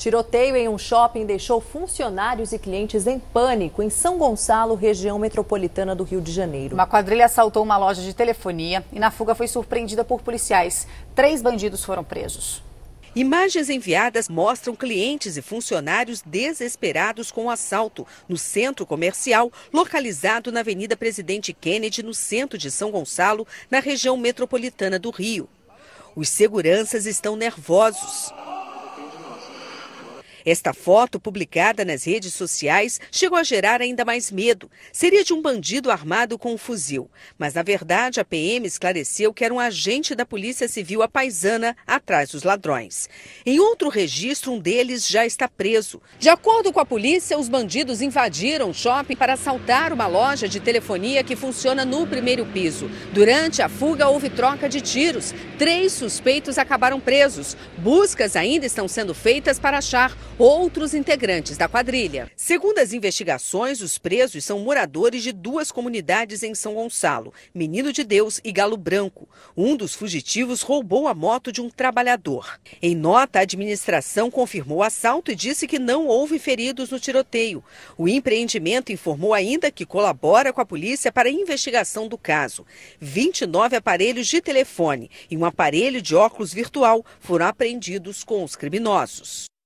Tiroteio em um shopping deixou funcionários e clientes em pânico em São Gonçalo, região metropolitana do Rio de Janeiro. Uma quadrilha assaltou uma loja de telefonia e, na fuga, foi surpreendida por policiais. Três bandidos foram presos. Imagens enviadas mostram clientes e funcionários desesperados com o assalto no centro comercial localizado na Avenida Presidente Kennedy, no centro de São Gonçalo, na região metropolitana do Rio. Os seguranças estão nervosos. Esta foto, publicada nas redes sociais, chegou a gerar ainda mais medo. Seria de um bandido armado com um fuzil. Mas, na verdade, a PM esclareceu que era um agente da Polícia Civil apaisana atrás dos ladrões. Em outro registro, um deles já está preso. De acordo com a polícia, os bandidos invadiram o shopping para assaltar uma loja de telefonia que funciona no primeiro piso. Durante a fuga, houve troca de tiros. Três suspeitos acabaram presos. Buscas ainda estão sendo feitas para achar outros integrantes da quadrilha. Segundo as investigações, os presos são moradores de duas comunidades em São Gonçalo, Menino de Deus e Galo Branco. Um dos fugitivos roubou a moto de um trabalhador. Em nota, a administração confirmou o assalto e disse que não houve feridos no tiroteio. O empreendimento informou ainda que colabora com a polícia para a investigação do caso. 29 aparelhos de telefone e um aparelho de óculos virtual foram apreendidos com os criminosos.